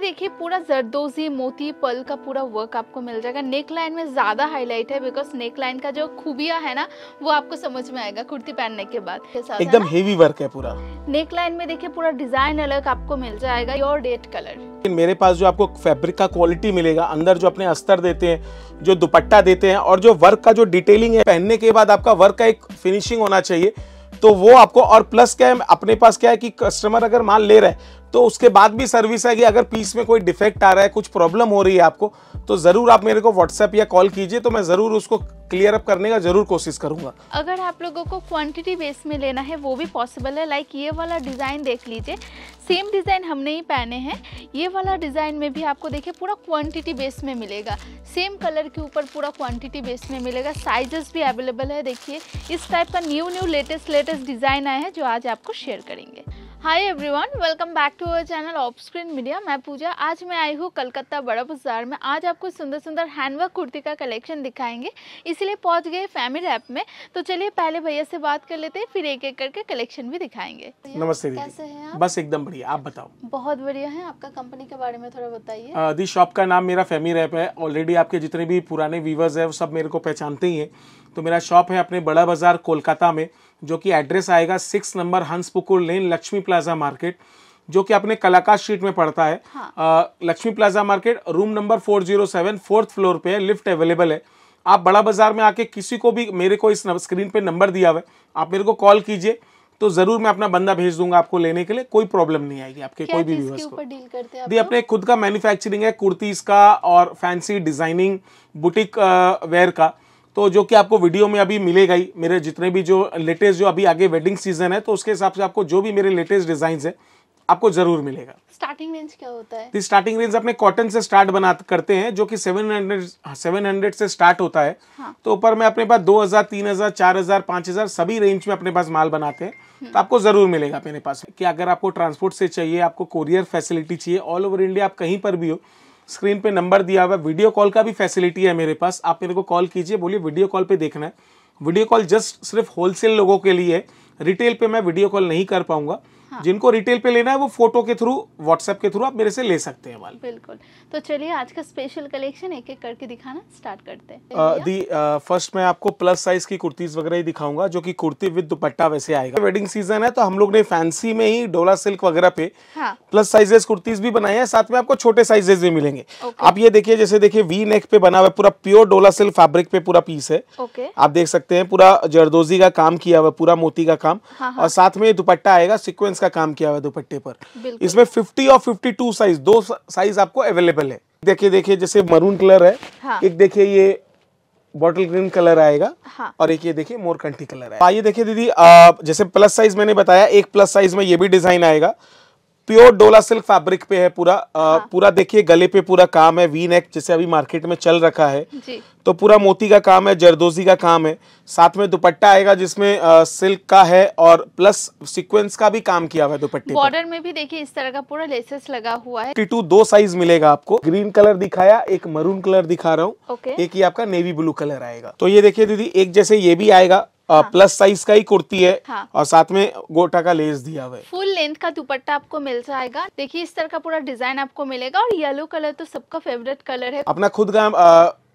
देखिए पूरा जरदोजी मोती पल का पूरा वर्क आपको मिल जाएगा नेक लाइन में ज़्यादा हाईलाइट है बिकॉज नेक लाइन का जो खूबिया है ना वो आपको समझ में आएगा कुर्ती पहनने के बाद एकदम हेवी वर्क है पूरा नेक लाइन में देखिए पूरा डिजाइन अलग आपको मिल जाएगा योर डेट कलर मेरे पास जो आपको फैब्रिक का क्वालिटी मिलेगा अंदर जो अपने अस्तर देते हैं जो दुपट्टा देते हैं और जो वर्क का जो डिटेलिंग है पहनने के बाद आपका वर्क का एक फिनिशिंग होना चाहिए तो वो आपको और प्लस क्या है अपने पास क्या है कि कस्टमर अगर माल ले रहा है तो उसके बाद भी सर्विस है कि अगर पीस में कोई डिफेक्ट आ रहा है कुछ प्रॉब्लम हो रही है आपको तो ज़रूर आप मेरे को व्हाट्सएप या कॉल कीजिए तो मैं ज़रूर उसको क्लियर अप करने का जरूर कोशिश करूंगा अगर आप लोगों को क्वांटिटी बेस में लेना है वो भी पॉसिबल है लाइक ये वाला डिज़ाइन देख लीजिए सेम डिज़ाइन हमने ही पहने हैं ये वाला डिज़ाइन में भी आपको देखिए पूरा क्वांटिटी बेस में मिलेगा सेम कलर के ऊपर पूरा क्वांटिटी बेस में मिलेगा साइजेस भी अवेलेबल है देखिए इस टाइप का new new latest latest design आए हैं जो आज आपको शेयर करेंगे hi everyone welcome back to our channel of screen media मैं पूजा आज मैं आई हूँ कलकत्ता बड़ा बाजार में आज आपको सुंदर सुंदर हैंडवर्क कुर्ती का कलेक्शन दिखाएंगे इसलिए पहुँच गए फैमिली ऐप में तो चलिए पहले भैया से बात कर लेते हैं फिर एक एक करके कलेक्शन भी दिखाएंगे नमस्ते कैसे हैं आप बस एकदम बढ़िया आप बताओ बहुत बढ़िया है आपका कंपनी के बारे में थोड़ा बताइए दी शॉप का नाम मेरा फैमिली ऐप है ऑलरेडी आपके जितने भी पुराने व्यूवर्स है वो सब मेरे को पहचानते ही है तो मेरा शॉप है अपने बड़ा बाजार कोलकाता में जो कि एड्रेस आएगा six number Hanspukur lane Lakshmi plaza market जो कि अपने कलाकार स्ट्रीट में पड़ता है हाँ। Lakshmi plaza market room number four zero seven fourth floor पे है लिफ्ट अवेलेबल है आप बड़ा बाजार में आके किसी को भी मेरे को इस स्क्रीन पे नंबर दिया हुआ है आप मेरे को कॉल कीजिए तो जरूर मैं अपना बंदा भेज दूंगा आपको लेने के लिए कोई प्रॉब्लम नहीं आएगी आपके कोई भी व्यूवर्स को दी अपने खुद का मैन्युफैक्चरिंग है कुर्तीज का और फैंसी डिजाइनिंग बुटीक वेयर का तो जो कि आपको वीडियो में अभी मिलेगा ही मेरे जितने भी जो लेटेस्ट जो अभी आगे वेडिंग सीजन है तो उसके हिसाब से आपको जो भी मेरे लेटेस्ट डिजाइन है आपको जरूर मिलेगा स्टार्टिंग रेंज क्या होता है स्टार्टिंग तो रेंज अपने कॉटन से स्टार्ट बना करते हैं जो कि 700 700 हाँ, से स्टार्ट होता है हाँ। तो ऊपर में अपने पास 2000 3000 4000 5000 सभी रेंज में अपने पास माल बनाते हैं तो आपको जरूर मिलेगा मेरे पास कि अगर आपको ट्रांसपोर्ट से चाहिए आपको कोरियर फैसिलिटी चाहिए ऑल ओवर इंडिया आप कहीं पर भी हो स्क्रीन पे नंबर दिया हुआ है वीडियो कॉल का भी फैसिलिटी है मेरे पास आप मेरे को कॉल कीजिए बोलिए वीडियो कॉल पे देखना है वीडियो कॉल जस्ट सिर्फ होलसेल लोगों के लिए रिटेल पे मैं वीडियो कॉल नहीं कर पाऊंगा हाँ। जिनको रिटेल पे लेना है वो फोटो के थ्रू व्हाट्सएप के थ्रू आप मेरे से ले सकते हैं माल बिल्कुल तो चलिए आज का स्पेशल कलेक्शन एक एक करके दिखाना स्टार्ट करते हैं दी फर्स्ट मैं आपको प्लस साइज की कुर्तीज वगैरह ही दिखाऊंगा जो कि कुर्ती विद दुपट्टा वैसे आएगा वेडिंग सीजन है तो हम लोग ने फैंसी में ही डोला सिल्क वगैरह पे प्लस साइजेस कुर्तीज भी बनाए हैं साथ में आपको छोटे साइजेस भी मिलेंगे आप ये देखिए जैसे देखिये वी नेक पे बना हुआ पूरा प्योर डोला सिल्क फेब्रिक पे पूरा पीस है आप देख सकते हैं पूरा जरदोजी का काम किया हुआ पूरा मोती का काम हाँ, हाँ। और साथ में दुपट्टा आएगा सिक्वेंस का काम किया हुआ दुपट्टे पर इसमें 50 और 52 साइज दो साइज आपको अवेलेबल है देखिए देखिए जैसे मरून कलर है हाँ। एक देखिए ये बॉटल ग्रीन कलर आएगा हाँ। और एक ये देखिए मोर कंटी कलर है आइए देखिए दीदी जैसे प्लस साइज मैंने बताया एक प्लस साइज में ये भी डिजाइन आएगा प्योर डोला सिल्क फैब्रिक पे है पूरा आ, हाँ। पूरा देखिए गले पे पूरा काम है वी नेक जिसे अभी मार्केट में चल रखा है जी। तो पूरा मोती का काम है जरदोजी का काम है साथ में दुपट्टा आएगा जिसमें आ, सिल्क का है और प्लस सीक्वेंस का भी काम किया हुआ है दुपट्टे बॉर्डर में भी देखिए इस तरह का पूरा लेसेस लगा हुआ है टिटू दो साइज मिलेगा आपको ग्रीन कलर दिखाया एक मरून कलर दिखा रहा हूँ एक ही आपका नेवी ब्लू कलर आएगा तो ये देखिये दीदी एक जैसे ये भी आएगा हाँ। प्लस साइज का ही कुर्ती है हाँ। और साथ में गोटा का लेस दिया हुआ है फुल लेंथ का दुपट्टा आपको मिल जाएगा देखिए इस तरह का पूरा डिजाइन आपको मिलेगा और येलो कलर तो सबका फेवरेट कलर है अपना खुद का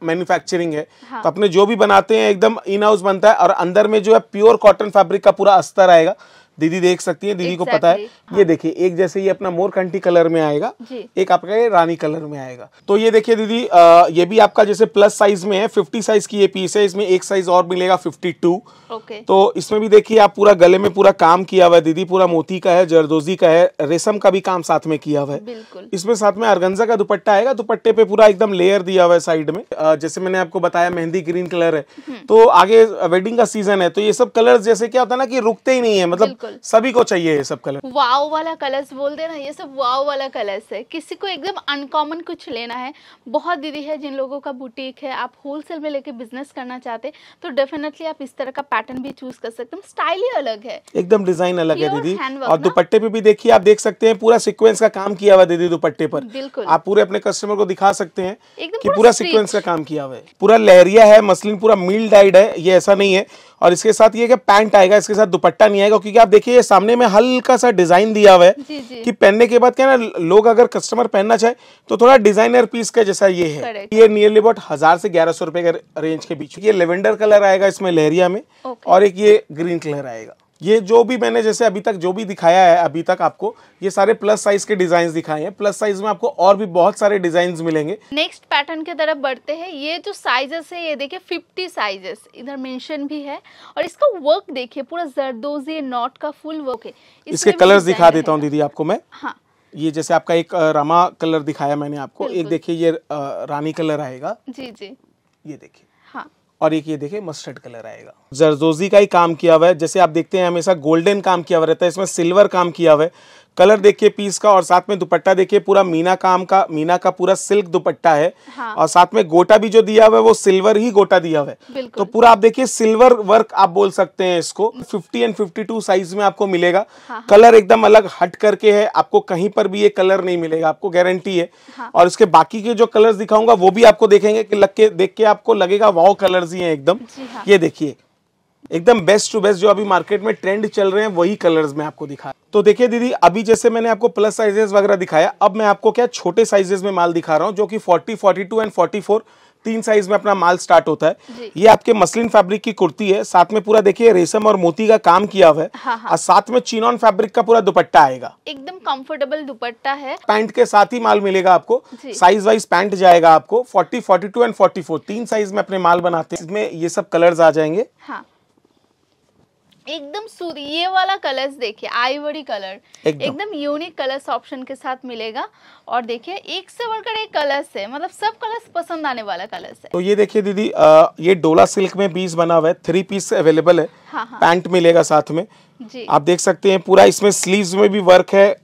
मैन्युफैक्चरिंग है हाँ। तो अपने जो भी बनाते हैं एकदम इन हाउस बनता है और अंदर में जो है प्योर कॉटन फेब्रिक का पूरा अस्तर आएगा दीदी देख सकती है दीदी exactly, को पता है हाँ। ये देखिए एक जैसे ये अपना मोर कंठी कलर में आएगा एक आपका रानी कलर में आएगा तो ये देखिए दीदी आ, ये भी आपका जैसे प्लस साइज में है फिफ्टी साइज की ये पीस है इसमें एक साइज और मिलेगा फिफ्टी टू तो इसमें भी देखिए आप पूरा गले में पूरा काम किया हुआ है दीदी पूरा मोती का है जरदोजी का है रेशम का भी काम साथ में किया हुआ है इसमें साथ में अरगंजा का दुपट्टा आएगा दुपट्टे पे पूरा एकदम लेयर दिया हुआ है साइड में जैसे मैंने आपको बताया मेहंदी ग्रीन कलर है हम्म। तो आगे वेडिंग का सीजन है तो ये सब कलर जैसे क्या होता है ना कि रुकते ही नहीं है मतलब बिल्कुल सभी को चाहिए ये सब कलर वाव वाला कलर्स बोल देना ये सब वाव वाला कलर्स है किसी को एकदम अनकॉमन कुछ लेना है बहुत दीदी है जिन लोगों का बुटीक है आप होलसेल में लेके बिजनेस करना चाहते तो डेफिनेटली आप इस तरह का पैटर्न भी चूज कर सकते हैं स्टाइल मतलब ही अलग है एकदम डिजाइन अलग है दीदी और दुपट्टे पे भी देखिए आप देख सकते हैं पूरा सिक्वेंस का काम किया हुआ दीदी दुपट्टे पर बिल्कुल आप पूरे अपने कस्टमर को दिखा सकते हैं की पूरा सिक्वेंस का काम किया हुआ है पूरा लहरिया है मसलिन पूरा मिल डाइड है ये ऐसा नहीं है और इसके साथ ये पैंट आएगा इसके साथ दुपट्टा नहीं आएगा क्योंकि आप देखिए ये सामने में हल्का सा डिजाइन दिया हुआ है कि पहनने के बाद क्या ना लोग अगर कस्टमर पहनना चाहे तो थोड़ा डिजाइनर पीस का जैसा ये है ये नियरली अबाउट हजार से ग्यारह सौ रुपए के रेंज के बीच ये लेवेंडर कलर आएगा इसमें लहरिया में और एक ये ग्रीन कलर आएगा ये जो भी मैंने जैसे अभी तक जो भी दिखाया है अभी तक आपको ये सारे प्लस साइज के डिजाइन दिखाए हैं प्लस साइज में आपको और भी बहुत सारे डिजाइन मिलेंगे नेक्स्ट पैटर्न की तरफ बढ़ते हैं ये जो साइजेस है ये देखिए 50 साइजेस इधर मेंशन भी है और इसका वर्क देखिए पूरा जरदोजी नॉट का फुल वर्क है इसके कलर दिखा देता हूँ दीदी आपको मैं हाँ ये जैसे आपका एक रामा कलर दिखाया मैंने आपको एक देखिये ये रानी कलर आएगा जी जी ये देखिए और एक ये देखिए मस्टर्ड कलर आएगा जरदोजी का ही काम किया हुआ है जैसे आप देखते हैं हमेशा गोल्डन काम किया हुआ रहता है इसमें सिल्वर काम किया हुआ है कलर देखिए पीस का और साथ में दुपट्टा देखिए पूरा मीना काम का मीना का पूरा सिल्क दुपट्टा है हाँ। और साथ में गोटा भी जो दिया हुआ है वो सिल्वर ही गोटा दिया हुआ है तो पूरा आप देखिए सिल्वर वर्क आप बोल सकते हैं इसको 50 एंड 52 साइज में आपको मिलेगा हाँ, हाँ। कलर एकदम अलग हट करके है आपको कहीं पर भी ये कलर नहीं मिलेगा आपको गारंटी है हाँ। और इसके बाकी के जो कलर दिखाऊंगा वो भी आपको देखेंगे देख के आपको लगेगा वाओ कलर ही है एकदम हाँ। ये देखिए एकदम बेस्ट टू बेस्ट जो अभी मार्केट में ट्रेंड चल रहे हैं वही कलर्स में आपको दिखा तो देखिए दीदी अभी जैसे मैंने आपको प्लस साइजेस वगैरह दिखाया अब मैं आपको क्या छोटे साइजेस में माल दिखा रहा हूँ जो कि 40, 42 एंड 44 तीन साइज में अपना माल स्टार्ट होता है ये आपके मसलिन फैब्रिक की कुर्ती है साथ में पूरा देखिए रेशम और मोती का काम किया हुआ है हाँ, हाँ। और साथ में चीनॉन फैब्रिक का पूरा दुपट्टा आएगा एकदम कम्फर्टेबल दुपट्टा है पैंट के साथ ही माल मिलेगा आपको साइज वाइज पैंट जाएगा आपको forty forty two and forty four तीन साइज में अपने माल बनाते हैं इसमें ये सब कलर्स आ जाएंगे हाँ। एकदम सूर्य वाला कलर्स देखिए आईवरी कलर एकदम यूनिक कलर्स ऑप्शन के साथ मिलेगा और देखिए एक से बढ़कर एक कलर्स है मतलब सब कलर्स पसंद आने वाला कलर्स है तो ये देखिए दीदी आ, ये डोला सिल्क में पीस बना हुआ है थ्री पीस अवेलेबल है हाँ हा। पैंट मिलेगा साथ में जी आप देख सकते हैं पूरा इसमें स्लीव में भी वर्क है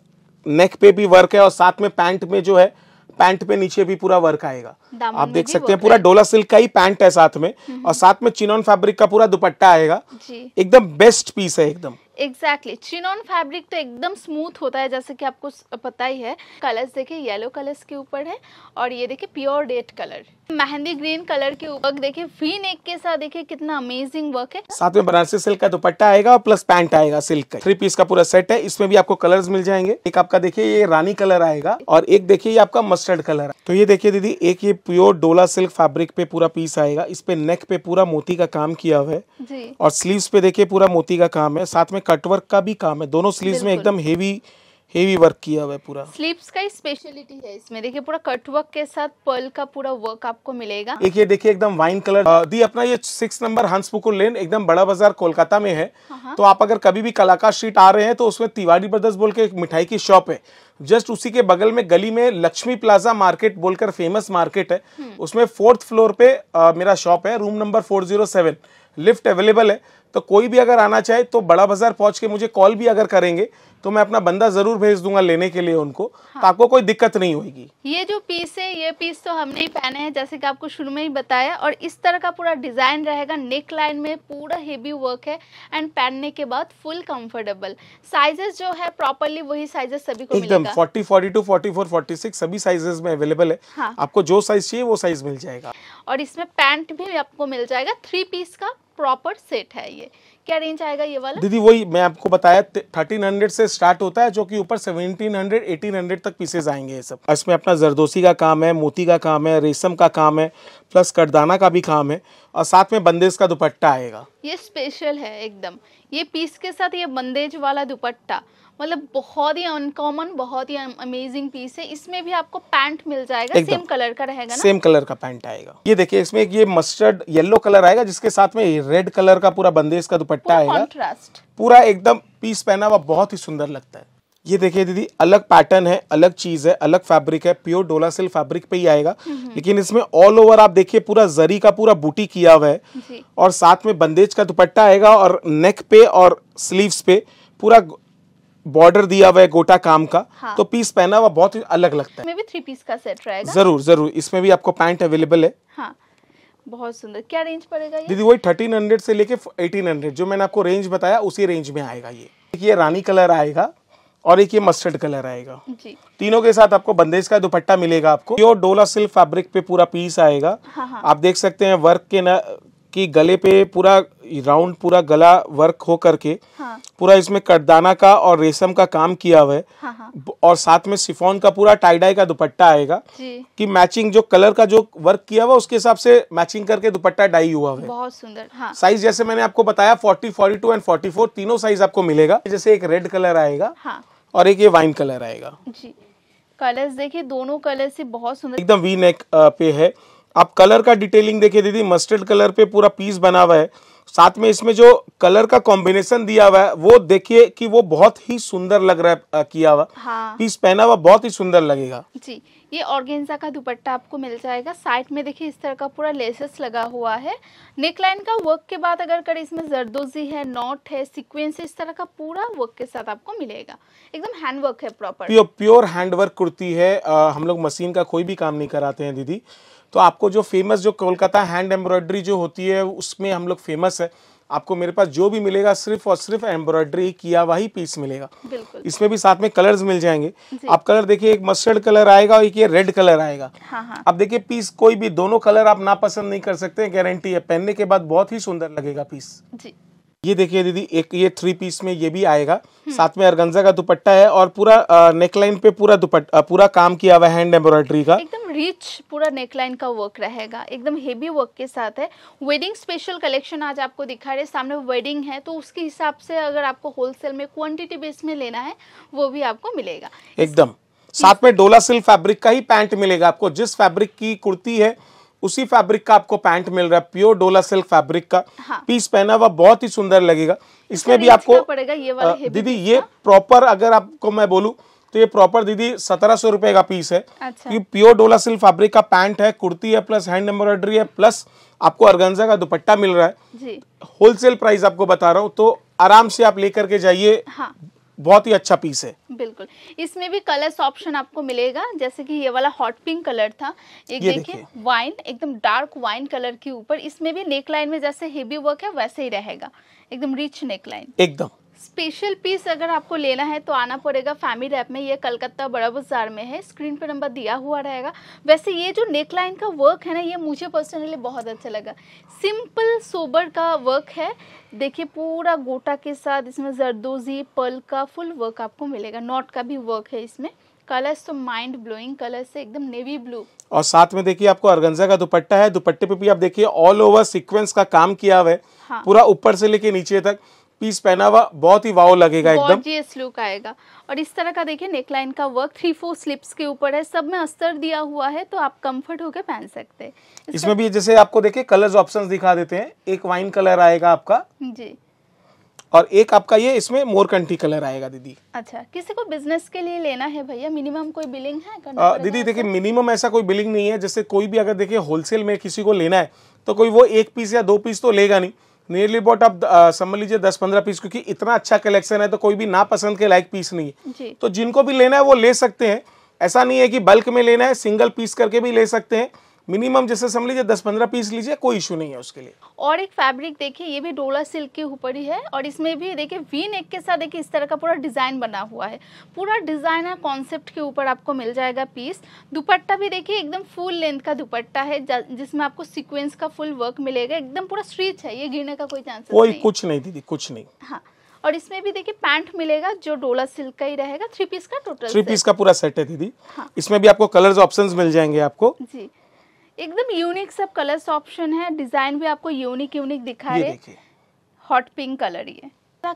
नेक पे भी वर्क है और साथ में पैंट में जो है पैंट पे नीचे भी पूरा वर्क आएगा आप देख सकते हैं पूरा डोला सिल्क का ही पैंट है साथ में हम्म, और हम्म। साथ में चिनॉन फैब्रिक का पूरा दुपट्टा आएगा एकदम बेस्ट पीस है एकदम एग्जैक्टली चिनोन फैब्रिक तो एकदम स्मूथ होता है जैसे कि आपको पता ही है कलर्स देखिए येलो कलर्स के ऊपर है और ये देखिए pure date colour mehndi green colour के ऊपर देखिए फी नेक के साथ देखिए कितना अमेजिंग वर्क है साथ में बनारसी सिल्क का दुपट्टा आएगा और प्लस पैंट आएगा सिल्क का थ्री पीस का पूरा सेट है इसमें भी आपको कलर्स मिल जाएंगे एक आपका देखिए ये रानी कलर आएगा और एक देखिए ये आपका मस्टर्ड कलर तो ये देखिए दीदी एक ये प्योर डोला सिल्क फैब्रिक पे पूरा पीस आएगा इस पे नेक पे पूरा मोती का काम किया हुआ है और स्लीव्स पे देखिए पूरा मोती का काम है साथ में कटवर्क का भी काम है दोनों स्लीव में एकदम हेवी हेवी वर्क किया हुआ है पूरा स्लीव्स का ही स्पेशलिटी है इसमें देखिए पूरा कट वर्क के साथ पर्ल का पूरा वर्क आपको मिलेगा एक ये देखिए एकदम वाइन कलर दी अपना ये सिक्स नंबर हंसपुकुर लेन एकदम बड़ा बाजार कोलकाता में है हाँ, हाँ। तो आप अगर कभी भी कलाकार स्ट्रीट आ रहे हैं तो उसमें तिवारी ब्रदर्स बोल के एक मिठाई की शॉप है जस्ट उसी के बगल में गली में लक्ष्मी प्लाजा मार्केट बोलकर फेमस मार्केट है हम्म। उसमें फोर्थ फ्लोर पे आ, मेरा शॉप है room number four lift available है तो कोई भी अगर आना चाहे तो बड़ा बाजार पहुंच के मुझे कॉल भी अगर करेंगे तो मैं अपना बंदा जरूर भेज दूंगा लेने के लिए उनको हाँ। तो आपको कोई दिक्कत नहीं होगी ये जो पीस है ये पीस तो हमने ही पहने हैं जैसे कि आपको शुरू में ही बताया और इस तरह का पूरा डिजाइन रहेगा नेक लाइन में पूरा हेवी वर्क है एंड पहनने के बाद फुल कंफर्टेबल साइजेस जो है प्रॉपरली वही साइजेस सभी को एकदम forty forty two forty four forty six सभी साइजेस में अवेलेबल है हाँ। आपको जो साइज चाहिए वो साइज मिल जाएगा और इसमें पैंट भी आपको मिल जाएगा थ्री पीस का प्रॉपर सेट है ये क्या रेंज आएगा ये वाला दीदी वही मैं आपको बताया थर्टीन हंड्रेड से स्टार्ट होता है जो कि ऊपर सेवनटीन हंड्रेड एटीन हंड्रेड तक पीसेज आएंगे ये सब इसमें अपना जरदोसी का काम है मोती का काम है रेशम का काम है प्लस करदाना का भी काम है और साथ में बंदेज का दुपट्टा आएगा ये स्पेशल है एकदम ये पीस के साथ ये बंदेज वाला दुपट्टा मतलब बहुत ही अनकॉमन बहुत ही अमेजिंग पीस है इसमें भी आपको पैंट मिल जाएगा सेम कलर का रहेगा ना सेम कलर का पैंट आएगा ये देखिए इसमें ये मस्टर्ड येलो कलर आएगा जिसके साथ में रेड कलर का पूरा बंदेज का दुपट्टा आएगा कॉन्ट्रास्ट पूरा एकदम पीस पहना हुआ बहुत ही सुंदर लगता है ये देखिए दीदी अलग पैटर्न है अलग चीज है अलग फैब्रिक है प्योर डोला सिल फैब्रिक पे ही आएगा लेकिन इसमें ऑल ओवर आप देखिए पूरा जरी का पूरा बूटी किया हुआ है और साथ में बंदेज का दुपट्टा आएगा और नेक पे और स्लीव्स पे पूरा बॉर्डर दिया हुआ है गोटा काम का हाँ। तो पीस पहना हुआ बहुत ही अलग लगता है में भी थ्री पीस का सेट रहेगा जरूर जरूर इसमें भी आपको पैंट अवेलेबल है हाँ, बहुत सुंदर क्या रेंज पड़ेगा दीदी वही थर्टीन हंड्रेड से लेके एटीन हंड्रेड जो मैंने आपको रेंज बताया उसी रेंज में आएगा ये एक ये रानी कलर आएगा और एक ये मस्टर्ड कलर आएगा जी। तीनों के साथ आपको बंदेज का दुपट्टा मिलेगा आपको प्योर डोला सिल्क फैब्रिक पे पूरा पीस आएगा हाँ हा। आप देख सकते हैं वर्क के ना कि गले पे पूरा राउंड पूरा गला वर्क हो करके हाँ। पूरा इसमें कटदाना का और रेशम का काम किया हुआ है हाँ हाँ। और साथ में सिफोन का पूरा टाइडाई का दुपट्टा आएगा कि मैचिंग जो कलर का जो वर्क किया हुआ उसके हिसाब से मैचिंग करके दुपट्टा डाई हुआ है बहुत सुंदर हाँ। साइज जैसे मैंने आपको बताया forty forty two and forty four तीनों साइज आपको मिलेगा जैसे एक रेड कलर आएगा हाँ। और एक ये वाइन कलर आएगा जी देखिये दोनों कलर से बहुत सुंदर एकदम वी नेक पे है आप कलर का डिटेलिंग देखिए दीदी मस्टर्ड कलर पे पूरा पीस बना हुआ है साथ में इसमें जो कलर का कॉम्बिनेशन दिया हुआ है वो देखिए कि वो बहुत ही सुंदर लग रहा है किया हुआ हाँ। पीस पहना हुआ बहुत ही सुंदर लगेगा जी ये ऑर्गेन्जा का दुपट्टा आपको मिल जाएगा साइड में देखिए इस तरह का पूरा लेसेस लगा हुआ है नेकलाइन का वर्क के बाद अगर करें इसमें जरदोजी है नॉट है सिक्वेंस इस तरह का पूरा वर्क के साथ आपको मिलेगा एकदम हैंडवर्क है प्रॉपर प्योर हैंडवर्क कुर्ती है हम लोग मशीन का कोई भी काम नहीं कराते हैं दीदी तो आपको जो फेमस जो कोलकाता हैंड एम्ब्रॉयड्री जो होती है उसमें हम लोग फेमस है आपको मेरे पास जो भी मिलेगा सिर्फ और सिर्फ एम्ब्रॉयडरी किया हुआ ही पीस मिलेगा इसमें भी साथ में कलर्स मिल जाएंगे आप कलर देखिए एक मस्टर्ड कलर आएगा और एक ये रेड कलर आएगा हाँ हाँ। आप देखिए पीस कोई भी दोनों कलर आप नापसंद नहीं कर सकते गारंटी है पहनने के बाद बहुत ही सुंदर लगेगा पीस जी ये देखिए दीदी एक ये थ्री पीस में ये भी आएगा हम्म। साथ में अरगंजा का दुपट्टा है और पूरा नेकलाइन पे पूरा दुपट्टा पूरा काम किया हुआ हैंड एम्ब्रॉयडरी का एकदम रिच पूरा नेकलाइन का वर्क रहेगा एकदम हेवी वर्क के साथ है वेडिंग स्पेशल कलेक्शन आज आपको दिखा रहे हैं सामने वेडिंग है तो उसके हिसाब से अगर आपको होलसेल में क्वांटिटी बेस में लेना है वो भी आपको मिलेगा एकदम साथ में डोला सिल्क फैब्रिक का ही पैंट मिलेगा आपको जिस फैब्रिक की कुर्ती है उसी फैब्रिक का आपको पैंट मिल रहा है प्योर डोला सिल्क फैब्रिक का हाँ। पीस पहना हुआ बहुत ही सुंदर लगेगा इसमें भी आपको पड़ेगा ये वाला दीदी ये प्रॉपर अगर आपको मैं बोलूँ तो ये प्रॉपर दीदी सत्रह सौ रुपए का पीस है अच्छा। ये प्योर डोला सिल्क फैब्रिक का पैंट है कुर्ती है प्लस हैंड एम्ब्रॉयडरी है प्लस आपको अरगंजा का दुपट्टा मिल रहा है होलसेल प्राइस आपको बता रहा हूँ तो आराम से आप लेकर के जाइए हाँ। बहुत ही अच्छा पीस है बिल्कुल इसमें भी कलर्स ऑप्शन आपको मिलेगा जैसे कि ये वाला हॉट पिंक कलर था एक देखिए वाइन एकदम डार्क वाइन कलर के ऊपर इसमें भी नेक लाइन में जैसे हेवी वर्क है वैसे ही रहेगा एकदम रिच नेक लाइन एकदम स्पेशल पीस अगर आपको लेना है तो आना पड़ेगा फैमिली रैप में ये कलकत्ता बड़ा बाजार में है स्क्रीन पर नंबर दिया हुआ रहेगा वैसे ये जो नेक लाइन का वर्क है ना ये मुझे पर्सनली बहुत अच्छा लगा सिंपल सोबर का वर्क है देखिए पूरा गोटा के साथ इसमें जरदोजी पल का फुल वर्क आपको मिलेगा नॉट का भी वर्क है इसमें कलर्स तो माइंड ब्लोइंग कलर से एकदम नेवी ब्लू और साथ में देखिए आपको अरगंजा का दुपट्टा है दुपट्टे पे भी आप देखिए ऑल ओवर सिक्वेंस का काम किया हुआ है हाँ। पूरा ऊपर से लेके नीचे तक पीस हुआ बहुत ही वाव लगेगा एकदम जीएस लुक आएगा और इस तरह का देखिए नेकलाइन का वर्क थ्री फोर स्लिप्स के ऊपर है सब में अस्तर दिया हुआ है तो आप कंफर्ट होकर पहन सकते हैं इसमें भी जैसे आपको देखिए कलर्स ऑप्शंस दिखा देते हैं एक वाइन कलर आएगा आपका जी और एक आपका ये इसमें मोर कंटी कलर आएगा दीदी अच्छा किसी को बिजनेस के लिए लेना है भैया मिनिमम कोई बिलिंग है दीदी देखिए मिनिमम ऐसा कोई बिलिंग नहीं है जैसे कोई भी अगर देखिए होलसेल में किसी को लेना है तो कोई वो एक पीस या दो पीस तो लेगा नहीं नियरली अबाउट आप समझ लीजिए दस पंद्रह पीस क्योंकि इतना अच्छा कलेक्शन है तो कोई भी नापसंद के लायक पीस नहीं है तो जिनको भी लेना है वो ले सकते हैं ऐसा नहीं है कि बल्क में लेना है सिंगल पीस करके भी ले सकते हैं मिनिमम जैसे समझ लीजिए दस पंद्रह पीस लीजिए कोई इशू नहीं है उसके लिए और एक फैब्रिक देखिए ये भी डोला सिल्क के ऊपर ही है और इसमें भी देखिए वी नेक के साथ देखिए इस तरह का पूरा डिजाइन बना हुआ है पूरा डिजाइनर कॉन्सेप्ट के ऊपर आपको मिल जाएगा पीस दुपट्टा भी देखिए एकदम फुल लेंथ का दुपट्टा है जिसमें आपको सिक्वेंस का फुल वर्क मिलेगा एकदम पूरा स्ट्रीच है ये गिरने का कोई चांस कोई कुछ नहीं दीदी कुछ नहीं हाँ और इसमें भी देखिए पैंट मिलेगा जो डोला सिल्क का ही रहेगा थ्री पीस का टोटल थ्री पीस का पूरा सेट है दीदी हाँ। इसमें भी आपको कलर्स ऑप्शंस मिल जाएंगे आपको जी एकदम यूनिक सब कलर्स ऑप्शन है डिजाइन भी आपको यूनिक यूनिक दिखा रहे हॉट पिंक कलर ये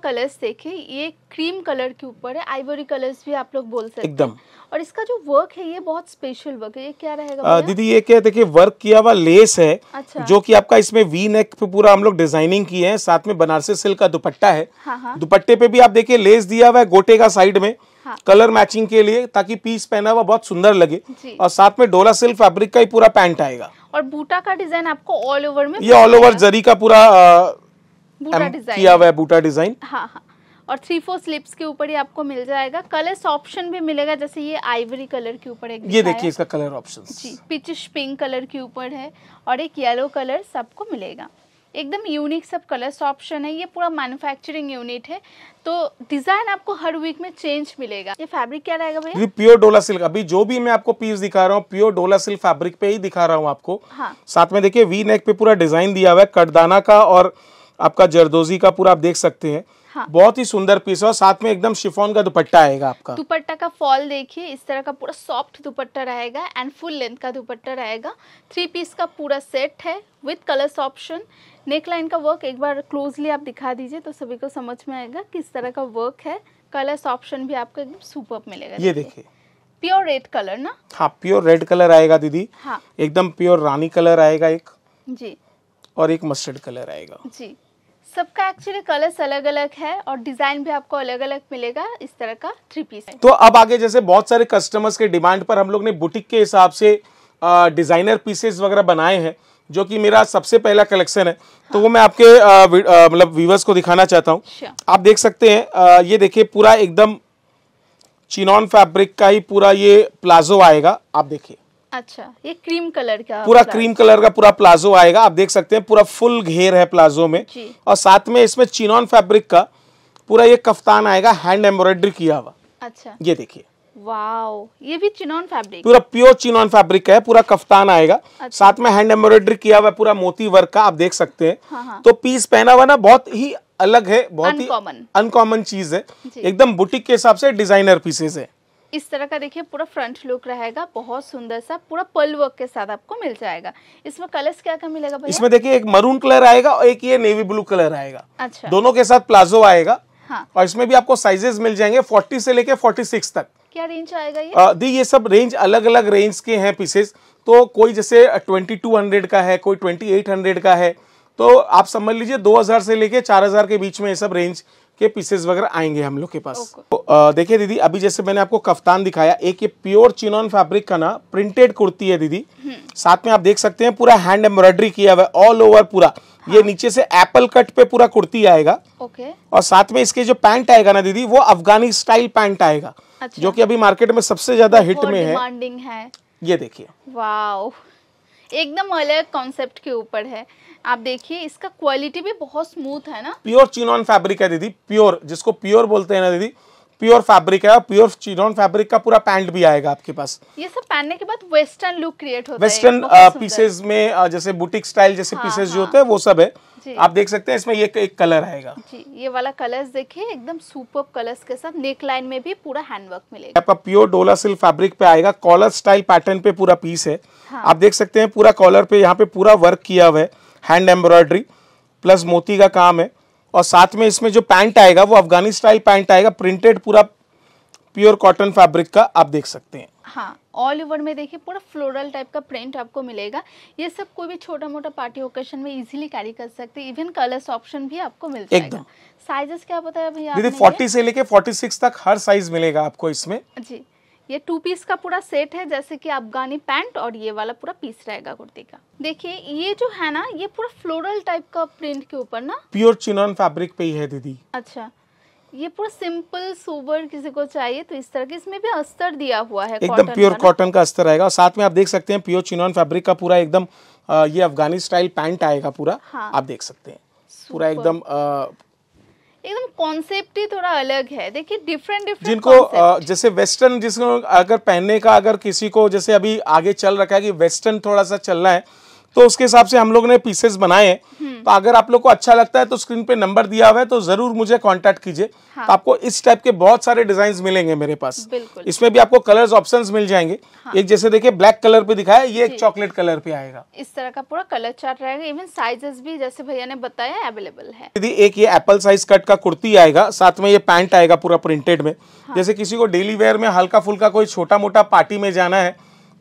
कलर्स देखे ये क्रीम कलर के ऊपर है आइवरी कलर्स भी आप लोग बोल सकते एकदम और इसका जो वर्क है ये बहुत स्पेशल वर्क है ये क्या रहेगा दीदी ये क्या देखिए वर्क किया हुआ लेस है अच्छा। जो कि आपका इसमें वी नेक पे पूरा हम लोग डिजाइनिंग किए हैं साथ में बनारसी सिल्क का दुपट्टा है हाँ हा। दुपट्टे पे भी आप देखिए लेस दिया हुआ है गोटे का साइड में हाँ। कलर मैचिंग के लिए ताकि पीस पहना हुआ बहुत सुंदर लगे और साथ में डोला सिल्क फैब्रिक का ही पूरा पैंट आएगा और बूटा का डिजाइन आपको ऑल ओवर में ये ऑल ओवर जरी का पूरा किया हुआ है बूटा डिजाइन हाँ हाँ और थ्री फोर स्लिप्स के ऊपर ही आपको मिल जाएगा कलर्स ऑप्शन भी मिलेगा जैसे ये आइवरी कलर के ऊपर ये देखिए इसका कलर ऑप्शन जी पिचिश पिंक कलर के ऊपर है और एक येलो कलर सबको मिलेगा एकदम यूनिक सब कलर्स ऑप्शन है ये पूरा मैन्युफैक्चरिंग यूनिट है तो डिजाइन आपको हर वीक में चेंज मिलेगा ये फैब्रिक क्या रहेगा भैया प्योर डोला सिल्क अभी जो भी मैं आपको पीस दिखा रहा हूँ प्योर डोला सिल्क फैब्रिक पे ही दिखा रहा हूँ आपको हाँ। साथ में देखिये वी नेक पे पूरा डिजाइन दिया हुआ है कटदाना का और आपका जरदोजी का पूरा आप देख सकते हैं हाँ। बहुत ही सुंदर पीस है और साथ में एकदम शिफोन का दुपट्टा आएगा आपका दुपट्टा का फॉल देखिए इस तरह का पूरा सॉफ्ट दुपट्टा रहेगा एंड फुल लेंथ का दुपट्टा रहेगा थ्री पीस का पूरा सेट है with colours option neck line का वर्क एक बार क्लोजली आप दिखा दीजिए तो सभी को समझ में आएगा किस तरह का वर्क है कलर्स ऑप्शन भी आपको एकदम सुपर मिलेगा ये देखिए प्योर रेड कलर ना हाँ प्योर रेड कलर आएगा दीदी हाँ एकदम प्योर रानी कलर आएगा एक जी और एक मस्टर्ड कलर आएगा जी सबका एक्चुअली कलर्स अलग अलग है और डिजाइन भी आपको अलग अलग मिलेगा इस तरह का थ्री पीस तो अब आगे जैसे बहुत सारे कस्टमर्स के डिमांड पर हम लोग ने बुटीक के हिसाब से डिजाइनर पीसेस वगैरह बनाए हैं जो कि मेरा सबसे पहला कलेक्शन है हाँ। तो वो मैं आपके मतलब व्यूवर्स को दिखाना चाहता हूँ आप देख सकते हैं आ, ये देखिए पूरा एकदम चिनॉन फैब्रिक का ही पूरा ये प्लाजो आएगा आप देखिए अच्छा ये क्रीम कलर का पूरा क्रीम कलर का पूरा प्लाजो आएगा आप देख सकते हैं पूरा फुल घेर है प्लाजो में और साथ में इसमें चिनॉन फैब्रिक का पूरा ये कफ्तान आएगा हैंड एम्ब्रॉयडरी किया हुआ अच्छा ये देखिए पूरा प्योर चिनॉन फैब्रिक है पूरा कफ्तान आएगा अच्छा। साथ में हैंड एम्ब्रॉयडरी किया हुआ पूरा मोती वर्क का आप देख सकते हैं हाँ, हाँ। तो पीस पहना हुआ ना बहुत ही अलग है बहुत uncommon. ही अनकॉमन चीज है एकदम बुटीक के हिसाब से डिजाइनर पीसेस है इस तरह का देखिए पूरा फ्रंट लुक रहेगा बहुत सुंदर सा पूरा पर्ल वर्क के साथ आपको मिल जाएगा इसमें कलर्स क्या क्या मिलेगा भैया इसमें देखिए एक मरून कलर आएगा और एक ये नेवी ब्लू कलर आएगा अच्छा दोनों के साथ प्लाजो आएगा हाँ। और इसमें भी आपको साइजेस मिल जाएंगे 40 से लेके 46 तक क्या रेंज आएगा ये दी ये सब रेंज अलग अलग रेंज के हैं पीसेस तो कोई जैसे 2200 का है कोई 2800 का है तो आप समझ लीजिए 2000 से लेके 4000 के बीच में ये सब रेंज के पीसेस वगैरह आएंगे हम लोग के पास तो, देखिए दीदी अभी जैसे मैंने आपको कफ्तान दिखाया एक ये प्योर चिनॉन फैब्रिक का ना प्रिंटेड कुर्ती है दीदी हम्म. साथ में आप देख सकते हैं पूरा हैंड एम्ब्रॉयडरी किया हुआ ऑल ओवर पूरा हाँ। ये नीचे से एप्पल कट पे पूरा कुर्ती आएगा ओके और साथ में इसके जो पैंट आएगा ना दीदी वो अफगानी स्टाइल पैंट आएगा अच्छा। जो कि अभी मार्केट में सबसे ज्यादा हिट में है, ये देखिए वाओ एकदम अलग कॉन्सेप्ट के ऊपर है आप देखिए इसका क्वालिटी भी बहुत स्मूथ है ना प्योर चिनॉन फैब्रिक है दीदी प्योर जिसको प्योर बोलते हैं ना दीदी प्योर फैब्रिक है और प्योर चिनॉन फैब्रिक का पूरा पैंट भी आएगा आपके पास ये सब पहनने के बाद वेस्टर्न लुक क्रिएट होता है वेस्टर्न पीसेज में जैसे बुटीक स्टाइल जैसे पीसेज हाँ, जो हाँ। होते हैं वो सब है आप देख सकते हैं इसमें ये एक कलर आएगा जी ये वाला कलर्स देखिए एकदम सुपर कलर्स के साथ नेक लाइन में भी पूरा हैंडवर्क मिलेगा आपका प्योर डोला सिल्क फैब्रिक पे आएगा कॉलर स्टाइल पैटर्न पे पूरा पीस है हाँ। आप देख सकते हैं पूरा कॉलर पे यहाँ पे पूरा वर्क किया हुआ हैंड एम्ब्रॉयडरी प्लस मोती का काम है और साथ में इसमें जो पैंट आएगा वो अफगानी स्टाइल पैंट आएगा प्रिंटेड पूरा प्योर कॉटन फैब्रिक का आप देख सकते हैं हाँ ऑल ओवर में देखिए पूरा फ्लोरल टाइप का प्रिंट आपको मिलेगा ये सब कोई भी छोटा मोटा पार्टी ओकेशन में इजीली कैरी कर सकते हैं इवन कलर्स ऑप्शन भी आपको मिल जाएगा साइजेस क्या बताया भैया दीदी फोर्टी से लेके फोर्टी सिक्स तक हर साइज मिलेगा आपको इसमें जी ये टू पीस का पूरा सेट है जैसे कि अफगानी पैंट और ये वाला पूरा पीस रहेगा कुर्ती का देखिए ये जो है ना ये पूरा फ्लोरल टाइप का प्रिंट के ऊपर ना प्योर चिनॉन फैब्रिक पे ही है दीदी अच्छा ये पूरा सिंपल सोबर किसी को चाहिए तो इस तरह के इसमें भी अस्तर दिया हुआ है एकदम प्योर कॉटन का अस्तर आएगा और साथ में आप देख सकते हैं प्योर चिनोन फैब्रिक का पूरा एकदम ये अफगानी स्टाइल पैंट आएगा पूरा हाँ। आप देख सकते हैं पूरा एकदम एकदम कॉन्सेप्ट ही थोड़ा अलग है देखिए डिफरेंट डिफरेंट जिनको जैसे वेस्टर्न जिसको अगर पहनने का अगर किसी को जैसे अभी आगे चल रखा है कि वेस्टर्न थोड़ा सा चलना है तो उसके हिसाब से हम लोग ने पीसेस बनाए हैं हम्म। तो अगर आप लोग को अच्छा लगता है तो स्क्रीन पे नंबर दिया हुआ है तो जरूर मुझे कांटेक्ट कीजिए हाँ। तो आपको इस टाइप के बहुत सारे डिजाइन मिलेंगे मेरे पास इसमें भी आपको कलर्स ऑप्शंस मिल जाएंगे हाँ। एक जैसे देखिए ब्लैक कलर पे दिखाया ये एक चॉकलेट कलर पे आएगा इस तरह का पूरा कलर चार्ट रहेगा इवन साइजेस भी जैसे भैया ने बताया अवेलेबल है दीदी एक ये एप्पल साइज कट का कुर्ती आएगा साथ में ये पैंट आएगा पूरा प्रिंटेड में हाँ। जैसे किसी को डेली वेयर में हल्का फुल्का कोई छोटा मोटा पार्टी में जाना है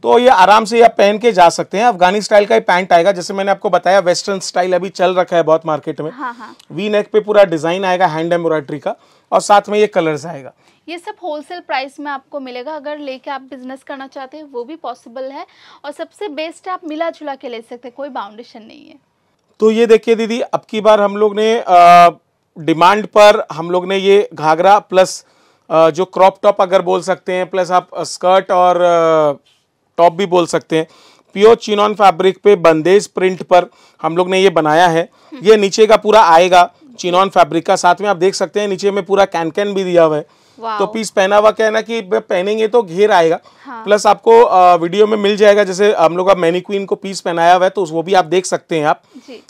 तो ये आराम से आप पहन के जा सकते हैं अफगानी स्टाइल का ही पैंट आएगा जैसे मैंने आपको बताया वेस्टर्न स्टाइल अभी चल रखा है बहुत मार्केट में वी हाँ, नेक हाँ। पे पूरा डिजाइन आएगा हैंड एम्ब्रॉयडरी का और साथ में ये कलर्स आएगा ये सब होलसेल प्राइस में आपको मिलेगा अगर लेके आप बिजनेस करना चाहते हैं वो भी पॉसिबल है और सबसे बेस्ट आप मिला जुला के ले सकते हैं कोई बाउंडेशन नहीं है तो ये देखिए दीदी अब की बार हम लोग ने डिमांड पर हम लोग ने ये घाघरा प्लस आ, जो क्रॉप टॉप अगर बोल सकते हैं प्लस आप स्कर्ट और टॉप भी बोल सकते हैं प्योर चिनॉन फैब्रिक पे बंदेज प्रिंट पर हम लोग ने ये बनाया है ये नीचे का पूरा आएगा चिनॉन फैब्रिक का साथ में आप देख सकते हैं नीचे में पूरा कैन कैन भी दिया हुआ है तो पीस पहना हुआ क्या है ना कि पहनेंगे तो घेर आएगा हाँ। प्लस आपको आ, वीडियो में मिल जाएगा जैसे हम लोग का मैनी क्वीन को पीस पहनाया हुआ है तो वो भी आप देख सकते हैं आप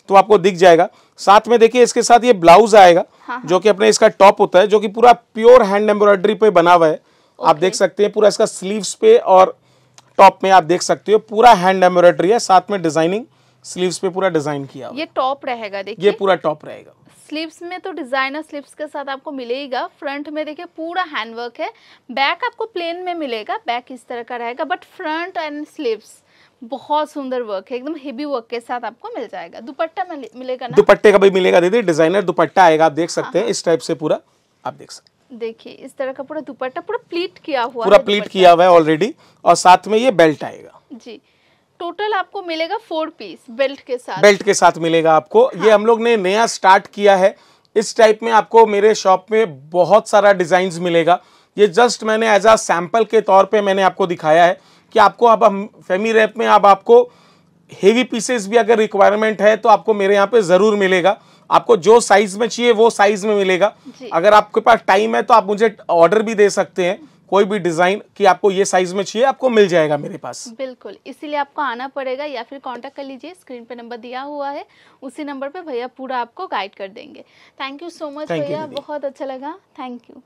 तो आपको दिख जाएगा साथ में देखिए इसके साथ ये ब्लाउज आएगा हाँ, हाँ। जो कि अपने इसका टॉप होता है जो कि पूरा प्योर हैंड एम्ब्रॉयडरी पे बना हुआ है आप देख सकते हैं पूरा इसका स्लीव पे और टॉप में आप देख सकते हो पूरा हैंड एम्ब्रॉयडरी है साथ में डिजाइनिंग स्लीव्स पे पूरा डिजाइन किया ये टॉप रहेगा देखिए ये पूरा टॉप रहेगा स्लीव्स में तो डिजाइनर स्लीव्स के साथ आपको मिलेगा फ्रंट में देखिए पूरा हैंडवर्क है बैक आपको प्लेन में मिलेगा बैक इस तरह का रहेगा बट फ्रंट एंड स्लीव्स बहुत सुंदर वर्क है एकदम हेवी वर्क के साथ आपको मिल जाएगा दुपट्टा मिलेगा ना दुपट्टे का भी मिलेगा दीदी डिजाइनर दुपट्टा आएगा आप देख सकते हैं हाँ, हाँ। इस टाइप से पूरा आप देख सकते हैं देखिए इस तरह का पूरा दुपट्टा पूरा प्लीट किया हुआ पूरा प्लीट किया हुआ है ऑलरेडी और साथ में ये बेल्ट आएगा जी टोटल आपको मिलेगा फोर पीस बेल्ट के साथ बेल्ट के साथ मिलेगा आपको हाँ। ये हम लोग ने नया स्टार्ट किया है इस टाइप में आपको मेरे शॉप में बहुत सारा डिजाइन मिलेगा ये जस्ट मैंने एज आ सैम्पल के तौर पे मैंने आपको दिखाया है कि आपको अब हम फेमी रैप में अब आपको हेवी पीसेस भी अगर रिक्वायरमेंट है तो आपको मेरे यहाँ पे ज़रूर मिलेगा आपको जो साइज में चाहिए वो साइज में मिलेगा अगर आपके पास टाइम है तो आप मुझे ऑर्डर भी दे सकते हैं कोई भी डिजाइन कि आपको ये साइज में चाहिए आपको मिल जाएगा मेरे पास बिल्कुल इसीलिए आपको आना पड़ेगा या फिर कांटेक्ट कर लीजिए स्क्रीन पे नंबर दिया हुआ है उसी नंबर पे भैया पूरा आपको गाइड कर देंगे थैंक यू सो मच भैया बहुत अच्छा लगा थैंक यू